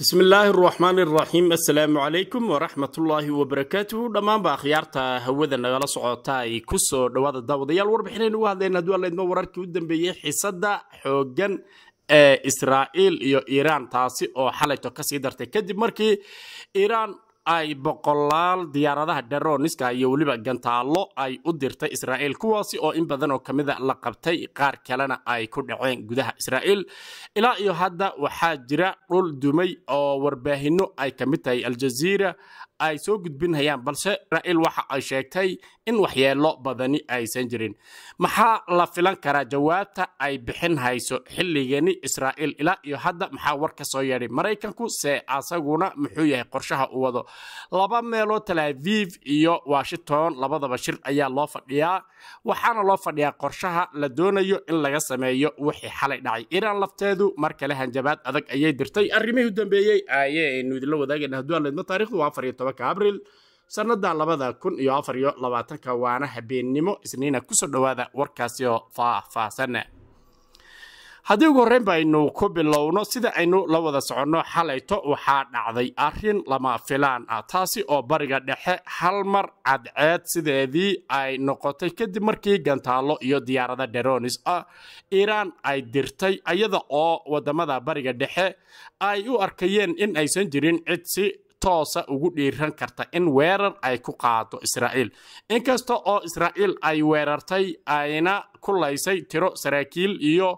bismi illaahi araxmaani araxiim assalaamu calaykum waraxmatullaahi wabarakaatuhu dhammaanba akhyaarta hawada nagala socota ay ku soo dhowaada daawadayaal warbixinaynu uga hadlayna hadduu alaydma wararkii u dambeeyey xiisadda xooggan ee israa'iil iyo iiraan taasi oo xalayto kasii dartay kadib markii iiraan ay boqolaal diyaaradaha daroniska iyo weliba gantaallo ay u dirtay israa'iil kuwaasi oo in badan oo ka mida la qabtay qaar kalena ay ku dhaceen gudaha israa'iil ilaa iyo hadda waxaa jira dhul dumay oo warbaahinno ay ka mid tahay aljaziira ay soo gudbinayaan balse israa'iil waxa ay sheegtay in waxyeelo badani aysan jirin maxaa la filan karaa jawaabta ay bixin hayso xilligani israa'iil ilaa iyo hadda maxaa war ka soo yeedhay maraykanku se asaguna muxuu yahay qorshaha u wado laba meeloo talaaviv iyo washington labadaba shir ayaa loo fadhiyaa waxaana loo fadhiyaa qorshaha la doonayo in laga sameeyo wixii xalay dhacay iiraan lafteedu mar kale hanjabaad adag ayay dirtay arrimihii dambeeyey ayaynu idinla wadaagayna hadduu aan leedno taarikhdu waa afar iyo toban tobanka abril sannada labada kun iyo afar iyo labaatanka waana habeennimo isniina kusoo dhowaada warkaasi oo faah haddii ugu horreynba aynu ku bilowno sida aynu la wada soconno xalayto waxaa dhacday arrin lama filaan ah taasi oo bariga dhexe hal mar cadceed sideedii ay noqotay kadib markii gantaallo iyo diyaarada daronis ah iiraan ay dirtay iyada oo wadamada bariga dhexe ay u arkayeen in aysan jirin cid si toosa ugu dhiiran karta in weerar ay ku qaado israa'iil inkasta oo israa'iil ay weerartay ayna ku laysay tiro saraakiil iyo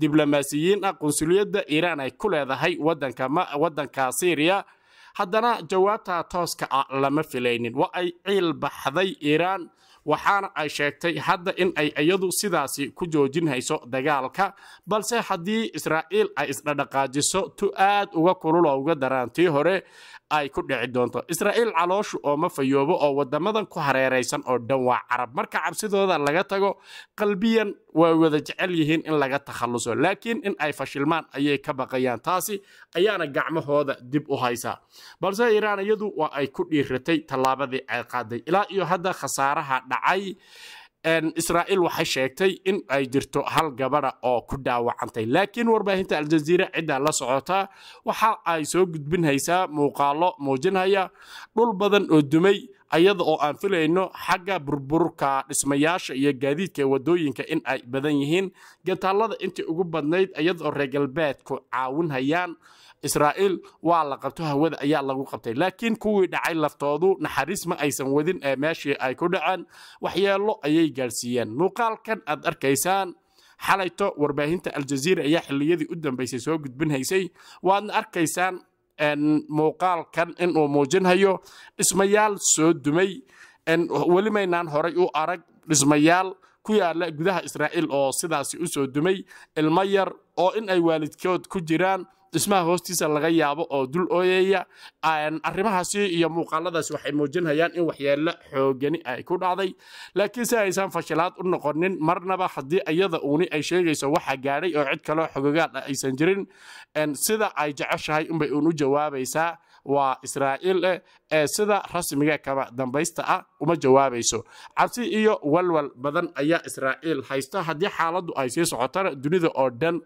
diblomaasiyiin ah qunsuliyadda iiraan ay ku leedahay wadanka syriya haddana jawaabta tooska ah lama filaynin waa ay ciil baxday iiraan waxaana ay sheegtay hadda in ay iyadu sidaasi ku joojin dagaalka balse haddii israa'iil ay isdhadhaqaajiso tu aad uga kululoo uga daraantii hore ay ku dhici doonto israa'iil calooshu oo ma fayoobo oo waddamadan ku hareeraysan oo dhan waa carab marka cabsidooda laga tago qalbiyan waa wada jecel yihiin in laga takhalluso laakiin in ay fashilmaan ayay ka baqayaan taasi ayaana gacmahooda dib u haysaa balse iiraan iyadu waa ay ku dhiiratay tallaabadii ay qaaday ilaa iyo hadda khasaaraha dhacay israa'iil waxay sheegtay in ay jirto hal gabadha oo ku dhaawacantay laakiin warbaahinta aljaziira cidda la socota waxa ay soo gudbinhaysaa muuqaallo muujinhaya dhul badan oo dumay ayada oo aan filayno xagga burburka dhismayaasha iyo gaadiidka wadooyinka in ay badan yihiin gantaalada intii ugu badnayd iyada reer galbeedku caawinhayaan israa'iil waa la qabto hawada ayaa lagu qabtay laakiin kuwii dhacay laftoodu naxariis ma aysan wadin ee meeshii ay ku dhaceen waxyeelo ayay gaadhsiiyeen muuqaalkan aad arkaysaan xalayto warbaahinta aljaziira ayaa xilliyadii u dambaysay soo gudbinhaysay waadna arkaysaan muuqaalkan inuu muujinhayo dhismayaal soo dumay weli maynaan horay u arag dhismayaal ku yaala gudaha israa'iil oo sidaasi u soo dumay ilmo yar oo in ay waalidkood ku jiraan dhismaha hoostiisa laga yaabo oo dul ooyaya arrimahaasi iyo muuqaaladaas waxay muujinayaan in waxyeello xoogani ay ku dhacday laakiin aysan fashilaad u noqonin marnaba haddii iyada uuni ay sheegayso waxa gaadhay oo cid kaloo xogogaad ah aysan jirin sida ay jeceshahay inbay uun u jawaabaysaa waa israa'iil eh, sida rasmiga kaba dambaysta ah uma jawaabayso cabsi iyo walwal badan ayaa israa'iil haysta haddii xaaladdu ay sii socotana dunida oo dhan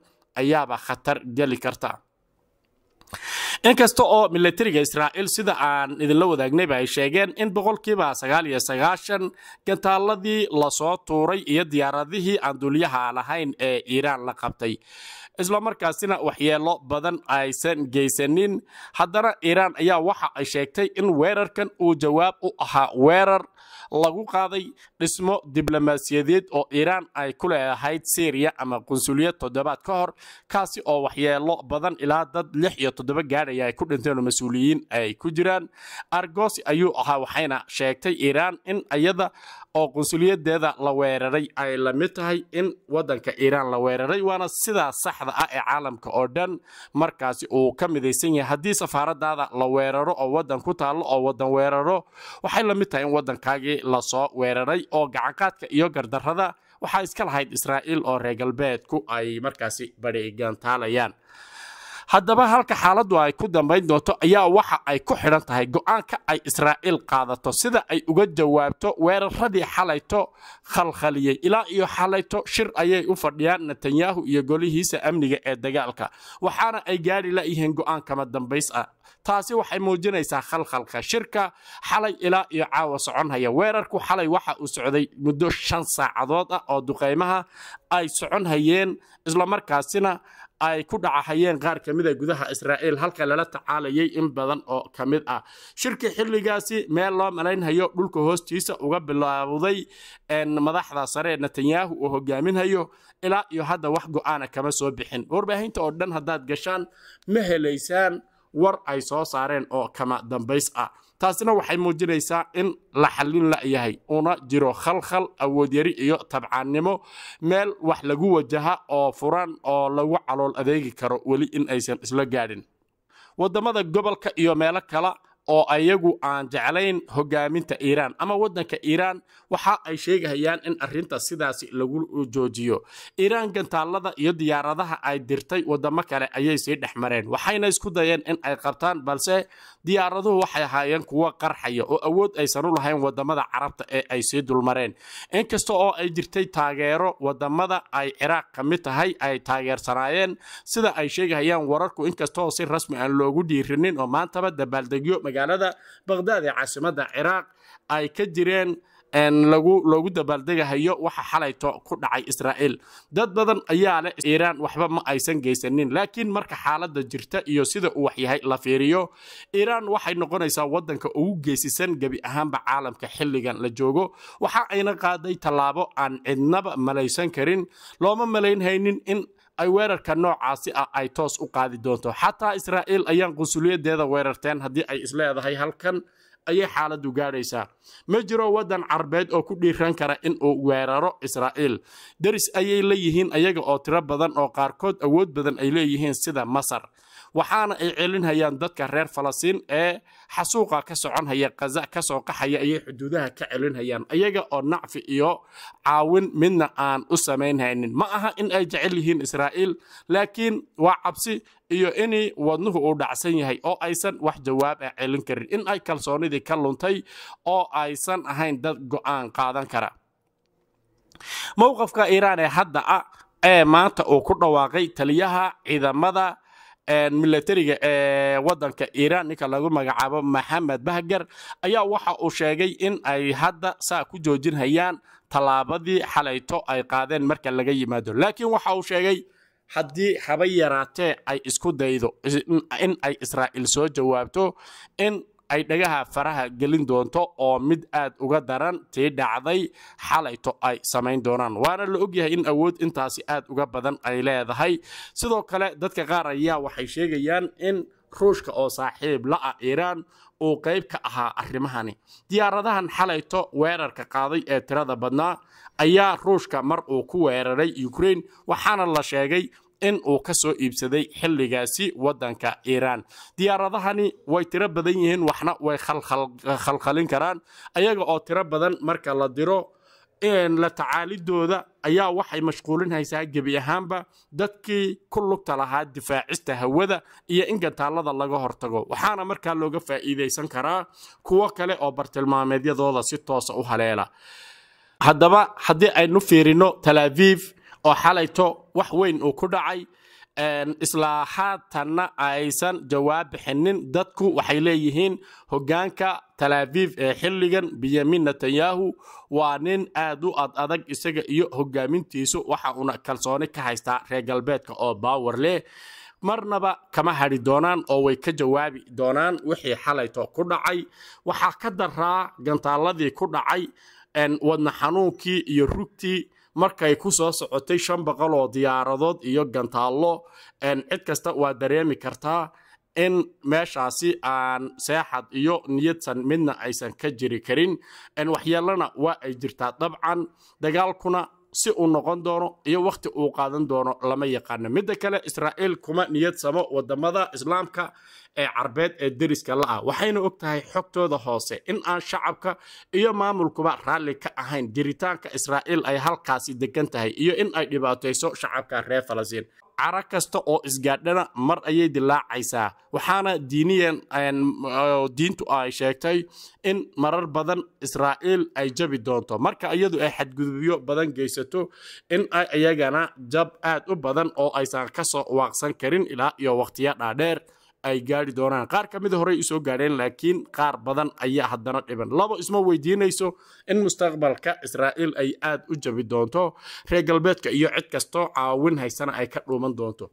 ayaaba khatar geli karta inkasta oo milatariga israa'iil sida aan idinla wadaagnayba ay sheegeen in boqolkiiba sagaal iyo sagaashan gantaaladii lasoo tuuray iyo diyaaradihii aan duuliyaha lahayn ee iiraan la qabtay islamarkaasina waxyeello badan aysan geysanin haddana iiraan ayaa waxa ay sheegtay in weerarkan uu jawaab u ahaa weerar lagu qaaday dhismo diblomaasiyadeed oo iiraan ay ku leedahayd syriya ama qunsuliyad toddobaad ka hor kaasi oo waxyeelo badan ilaa dad lix iyo toddoba gaadhaya ay ku dhinteen oo mas-uuliyiin ay ku jiraan argosi ayuu ahaa waxayna sheegtay iiraan in iyada oo qunsuliyadeeda la weeraray ay la mid tahay in waddanka iiraan la weeraray waana sidaa sax saxda ah ee caalamka oo dhan markaasi uu ka midaysan yahay haddii safaaradaada la weeraro oo waddan ku taallo oo waddan weeraro waxay la mid tahay in waddankaagii lasoo weeraray oo gacanqaadka iyo gardarrada waxaa iska lahayd israa'iil oo reer galbeedku ay markaasi badhiigan taalayaan haddaba halka xaaladdu ay ku dambayn doonto ayaa waxa ay ku xidhan tahay go'aanka ay israa'iil qaadato sida ay uga jawaabto weeraradii xalayto khalkhaliyey ilaa iyo xalayto shir ayay u fadhiyaan netanyahu iyo golihiisa amniga ee dagaalka waxaana ay gaari layihiin go'aan kama dambays ah taasi waxay muujinaysaa khalkhalka shirka xalay ilaa iyo caawa soconhaya weerarku xalay waxa uu socday muddo shan saacadood ah oo duqaymaha ay socon hayeen islamarkaasina ay ku dhacahayeen qaar ka mid a ah gudaha israa'iil halka lala tacaalayay in badan oo ka mid ah shirki xilligaasi meel loo malaynhayo dhulka hoostiisa uga bilaawday madaxda saree netanyahu uu hogaaminhayo ilaa iyo hadda wax go'aana kama soo bixin warbaahinta oo dhan haddaad gashaan ma helaysaan war ay soo saareen oo kama dambays ah taasina waxay muujinaysaa in la xallin layahay una jiro khalkhal awoodyari iyo tabcaannimo meel wax lagu wajaha oo furan oo lagu calool adeegi karo weli in aysan isla gaadhin waddamada gobolka iyo meelo kala oo ayagu aan jeclayn hogaaminta iiraan ama wadanka iiraan waxa ay sheegahayaan in arinta sidaasi lagu joojiyo iiraan gantaalada iyo diyaaradaha ay dirtay wadamo kale ayay sii dhex mareen waxayna isku dayeen in ay qabtaan balse diyaaraduhu waxay ahaayeen kuwo qarxaya oo awood aysan u lahayn wadamada carabta ee ay sii dulmareen inkasta oo ay jirtay taageero wadamada ay ciraaq ka mid tahay ay taageersanaayeen sida ay sheegahayaan wararku inkastaoo si rasmi aan ah loogu dhiirinin oo maantaba dabaaldegyo magaalada baqhdaad ee caasimadda ciraaq ay ka jireen loogu dabaaldegahayo waxa xalayto ku dhacay israa'iil dad badan ayaa leh iiraan waxba ma aysan geysanin laakiin marka xaaladda jirta iyo sida uu waxyahay la fiiriyo iiraan waxay noqonaysaa waddanka ugu geysisan gebi ahaanba caalamka xilligan la joogo waxa ayna qaaday tallaabo aan cidnaba malaysan karin looma malaynhaynin in ay weerarka noocaasi ah ay toos u qaadi doonto xataa israa'iil ayaan qunsuliyaddeeda weerarteen haddii ay isleedahay halkan ayay xaaladdu gaadhaysaa ma jiro waddan carbeed oo ku dhiiran kara inuu weeraro israa'iil deris ayay la yihiin ayaga oo tiro badan oo qaarkood awood badan ay leeyihiin sida masar waxaana ay celinhayaan dadka reer falastiin ee xasuuqa ka soconhaya kaza ka soo qaxaya ayay xuduudaha ka celinhayaan ayaga oo nacfi iyo caawin midna aan u samaynhaynin ma aha in ay jecel yihiin israa'iil laakiin waa cabsi iyo in wadnuhu uu dhacsan yahay oo aysan wax jawaab ah celin karin in ay kalsoonidii ka luntay oo aysan ahayn dad go'aan qaadan kara mowqafka iiraan ee hadda ah ee maanta uu ku dhawaaqay taliyaha ciidamada milatariga ee waddanka iiraan ninka lagu magacaabo maxamed bahger ayaa waxa uu sheegay in ay hadda saa ku joojinhayaan tallaabadii xalayto ay qaadeen marka laga yimaado laakiin waxa uu sheegay haddii haba yaraatee ay isku daydo in ay israa'iil soo jawaabto in ay dhagaha faraha gelin doonto oo mid aad uga daran tii dhacday xalayto ay samayn doonaan waana la ogyahay in awood intaasi aad uga badan ay leedahay sidoo kale dadka qaar ayaa waxay sheegayaan in ruushka oo saaxiib la'a ah iiraan uu qayb ka ahaa arrimahani diyaaradahan xalayto weerarka qaaday ee tirada badnaa ayaa ruushka mar uu ku weeraray ukraine waxaana la sheegay in uu ka soo iibsaday xilligaasi waddanka iiraan diyaaradahani way tiro badan yihiin waxna way khalkhalin karaan ayaga oo tiro badan marka la diro la tacaalidooda ayaa waxay mashquulin gebi ahaanba dadkii ku lugta lahaa difaacista hawada iyo in gantaallada laga hortago waxaana markaa looga faa'iidaysan karaa kuwo kale oo bartilmaameedyadooda si toosa u haleela haddaba haddii aynu fiirino talaaviif oo xalayto wax weyn uu ku dhacay islaahaatanna aysan jawaab bixinin dadku waxay leeyihiin hogaanka talaaviif ee xilligan benyamin netanyahu waa nin aad u ad adag isaga iyo hogaamintiisu waxa uuna kalsooni ka haystaa reer galbeedka oo baawar leh marnaba kama hadhi doonaan oo way ka jawaabi doonaan wixii xalayto ku dhacay waxaa ka daraa gantaaladii ku dhacay wadna xanuunkii iyo rugtii markay ku soo socotay shan boqol oo diyaaradood iyo gantaallo cid kasta waa dareemi kartaa in meeshaasi aan seexad iyo niyadsan midna aysan ka jiri karin waxyeelana waa ay jirtaa dabcan dagaalkuna si uu noqon doono iyo wakhti uu qaadan doono lama yaqaano midda kale israa'iil kuma niyad samo wadamada islaamka ee carbeed ee deriska la ah waxayna og tahay xogtooda hoose in aan shacabka iyo maamulkuba raalli ka ahayn jiritaanka israa'iil ay halkaasi degan tahay iyo in ay dhibaatayso shacabka reer falastiin cara kasta oo isgaadhana mar ayay dilaacaysaa waxaana diiniyan diintu ay sheegtay in marar badan israa'iil ay jabi doonto marka iyadu ay xadgudubyo badan geysato in ay iyagana jab aad u badan oo aysan ka soo waaqsan karin ilaa iyo wakhtiyo dhaadheer ay gaari doonaan qaar ka mida ah horey usoo gaadheen laakiin qaar badan ayaa haddana dhiban labo isma weydiinayso in mustaqbalka israa'iil ay aad u jabi doonto reer galbeedka iyo cid kasto caawin haysana ay ka dhuuman doonto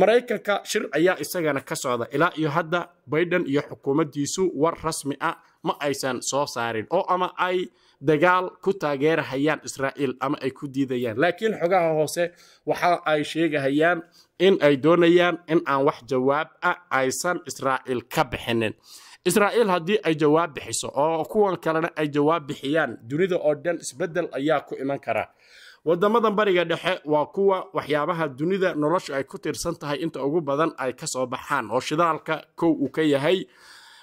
maraykanka shir ayaa isagana ka socda ilaa iyo hadda bayden iyo xukuumaddiisu war rasmi ah ma aysan soo saarin oo ama ay dagaal ku taageerahayaan israa'iil ama ay ku diidayaan laakiin xogaha hoose waxa ay sheegahayaan in ay doonayaan in aan wax jawaab ah aysan israa'iil ka bixinin israa'iil haddii ay jawaab bixiso oo kuwan kalena ay jawaab bixiyaan dunida oo dhan isbeddel ayaa ku iman kara wadamadan bariga dhexe waa kuwa waxyaabaha dunida nolosha ay ku tirsan tahay inta ugu badan ay ka soo baxaan oo shidaalka kow uu ka yahay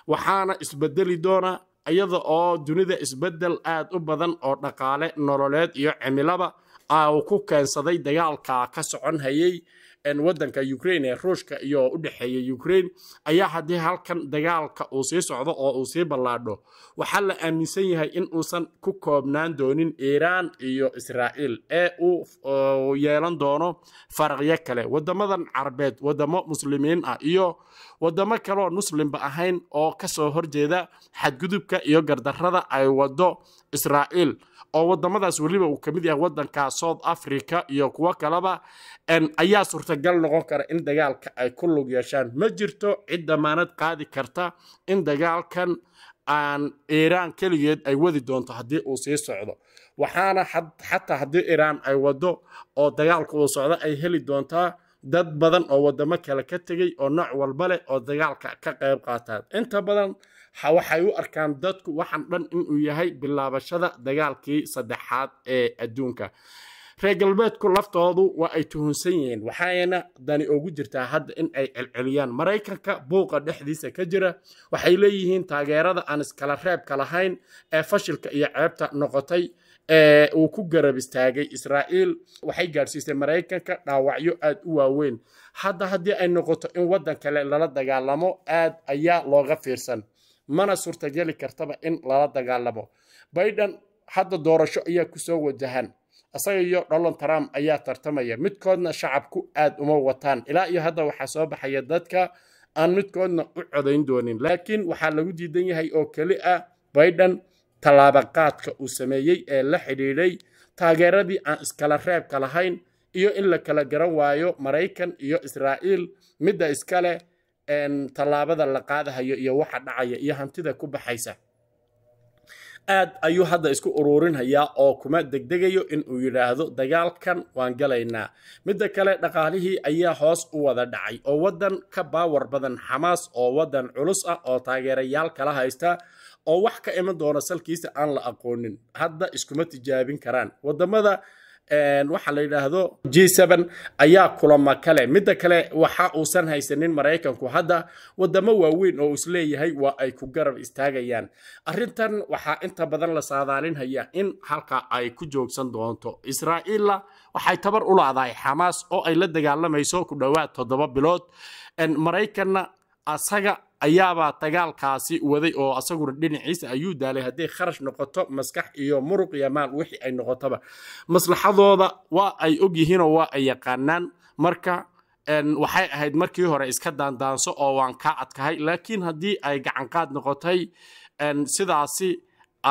waxaana isbedeli doona iyada oo dunida isbeddel aad u badan oo dhaqaale nololeed iyo cimilaba uu ku keensaday dagaalka ka socon hayay waddanka ukrain ee ruushka iyo u dhexeeya ukraine ayaa haddii halkan dagaalka uu sii socdo oo uu sii ballaadho waxaa la aaminsan yahay in uusan ku koobnaan doonin iiraan iyo israa'iil ee uu yeelan doono faraqyo kale waddamadan carabeed waddamo muslimiin ah iyo waddamo kaleoo muslimba ahayn oo ka soo horjeeda xadgudubka iyo gardarada ay waddo israa'iil oo waddamadaas weliba uu ka mid yahay waddankaa south africa iyo kuwo kaleba ayaa suurtagal noqon kara in dagaalka ay ku lug yeeshaan ma jirto cid damaanad qaadi karta in dagaalkan aan iiraan keligeed ay wadi doonto haddii uu sii socdo waxaana xataa haddii iiraan ay waddo oo dagaalka uu socdo ay heli doontaa dad badan oo waddamo kale ka tegey oo nooc walba leh oo dagaalka ka qayb qaataan inta badan waxay u arkaan dadku waxaan dhan inuu yahay bilaabashada dagaalkii saddexaad ee adduunka reer galbeedku laftoodu waa ay tuhunsan yihiin waxayna dani ugu jirtaa hadda in ay celceliyaan maraykanka buuqa dhexdiisa ka jira waxay leeyihiin taageerada aan iskala reebka lahayn ee fashilka iyo ceebta noqotay uu ku garab istaagay israa'iil waxay gaadhsiisay maraykanka dhaawacyo aad u waaweyn hadda haddii ay noqoto in waddan kale lala dagaalamo aad ayaa looga fiirsan mana suurtageli kartaba in lala dagaalamo bayden hadda doorasho ayaa ku soo wajahan isaga iyo donald trump ayaa tartamaya midkoodna shacabku aad uma wataan ilaa iyo hadda waxaa soo baxaya dadka aan midkoodna u codayn doonin laakiin waxaa lagu diidan yahay oo keli ah bayden tallaabaqaadka uu sameeyey ee la xidhiidhay taageeradii aan iskala reebka lahayn iyo in la kala garan waayo maraykan iyo israa'iil midda iskale tallaabada la qaadahayo iyo waxa dhacaya iyo hantida ku baxaysa aad ayuu hadda isku uruurinhayaa oo kuma degdegayo inuu yidhaahdo dagaalkan waan galaynaa midda kale dhaqaalihii ayaa hoos u wada dhacay oo waddan ka baawar badan xamaas oo waddan culus ah oo taageerayaal kala haysta oo wax ka iman doona salkiisa aan la aqoonin hadda iskuma tijaabin karaan wadamada waxaa la yidhaahdo g ayaa kulama kale midda kale waxa uusan haysanin maraykanku hadda wadamo waaweyn oo isleeyahay waa ay ku garab istaagayaan arintan waxaa inta badan la saadaalinhaya in halka ay ku joogsan doonto israa'iilla waxay tabar u laadahay xamaas oo ay la dagaalamayso ku dhowaad toddoba bilood maraykanna asaga ayaabaa dagaalkaasi waday oo asaguna dhinaciisa ayuu daalay hadday kharash noqoto maskax iyo muruq iyo maal wixii ay noqotoba maslaxadooda waa ay og ogyihiinoo waa ay yaqaanaan marka waxay ahayd markii hore iska daandaanso oo waan kaa adkahay laakiin haddii ay gacanqaad noqotay sidaasi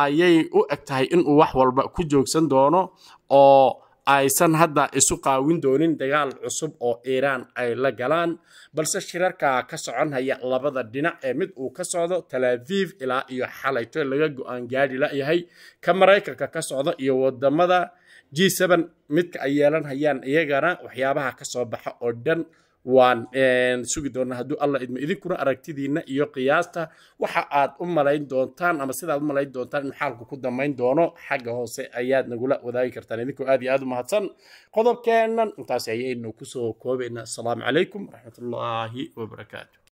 ayay u eg tahay inuu wax walba ku joogsan doono oo aysan hadda isu qaawin doonin dagaal cusub oo iiraan ay la galaan balse shirarka ka soconhaya labada dhinac ee mid uu ka socdo talaaviif ilaa iyo xalayto laga go-aan gaadhi yahay ka maraykanka ka socda iyo wadamada g mid ay yeelan hayaan iyagana waxyaabaha ka soo baxa oo dhan waan sugi doonaa hadduu alla idmo idinkuna aragtidiinna iyo qiyaasta waxa aad u malayn doontaan ama sidaad u malayn doontaan in xaalku ku dammayn doono xagga hoose ayaad nagula wadaagi kartaan idinkoo aad iyo aad u mahadsan qodobkeennan intaas ayaynu kusoo koobaynaa assalaamu calaykum waraxmatullaahi wabarakaatu